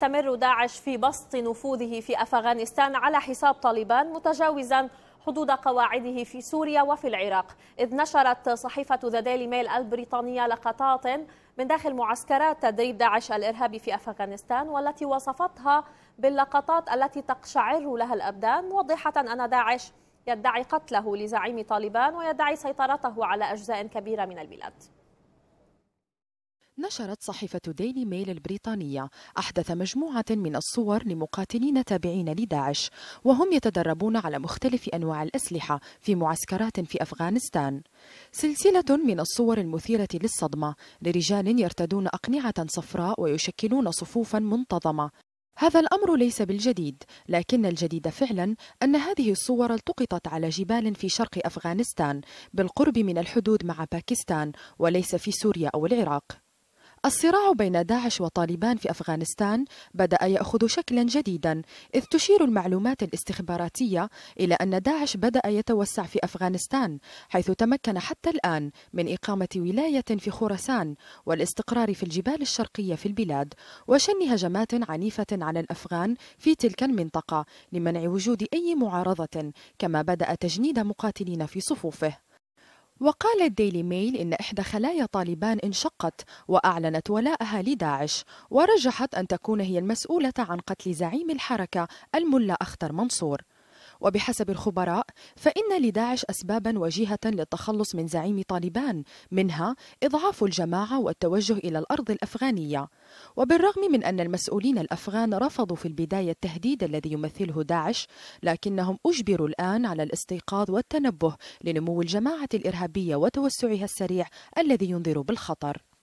تستمر داعش في بسط نفوذه في أفغانستان على حساب طالبان متجاوزا حدود قواعده في سوريا وفي العراق إذ نشرت صحيفة ذا ديلي ميل البريطانية لقطات من داخل معسكرات تدريب داعش الإرهابي في أفغانستان والتي وصفتها باللقطات التي تقشعر لها الأبدان موضحة أن داعش يدعي قتله لزعيم طالبان ويدعي سيطرته على أجزاء كبيرة من البلاد نشرت صحيفة ديلي ميل البريطانية أحدث مجموعة من الصور لمقاتلين تابعين لداعش وهم يتدربون على مختلف أنواع الأسلحة في معسكرات في أفغانستان سلسلة من الصور المثيرة للصدمة لرجال يرتدون أقنعة صفراء ويشكلون صفوفا منتظمة هذا الأمر ليس بالجديد، لكن الجديد فعلا أن هذه الصور التقطت على جبال في شرق أفغانستان بالقرب من الحدود مع باكستان وليس في سوريا أو العراق. الصراع بين داعش وطالبان في أفغانستان بدأ يأخذ شكلا جديدا إذ تشير المعلومات الاستخباراتية إلى أن داعش بدأ يتوسع في أفغانستان حيث تمكن حتى الآن من إقامة ولاية في خراسان والاستقرار في الجبال الشرقية في البلاد وشن هجمات عنيفة على الأفغان في تلك المنطقة لمنع وجود أي معارضة كما بدأ تجنيد مقاتلين في صفوفه وقال الديلي ميل إن إحدى خلايا طالبان انشقت وأعلنت ولاءها لداعش ورجحت أن تكون هي المسؤولة عن قتل زعيم الحركة الملا أختر منصور وبحسب الخبراء فإن لداعش أسبابا وجيهة للتخلص من زعيم طالبان منها إضعاف الجماعة والتوجه إلى الأرض الأفغانية وبالرغم من أن المسؤولين الأفغان رفضوا في البداية التهديد الذي يمثله داعش لكنهم أجبروا الآن على الاستيقاظ والتنبه لنمو الجماعة الإرهابية وتوسعها السريع الذي ينذر بالخطر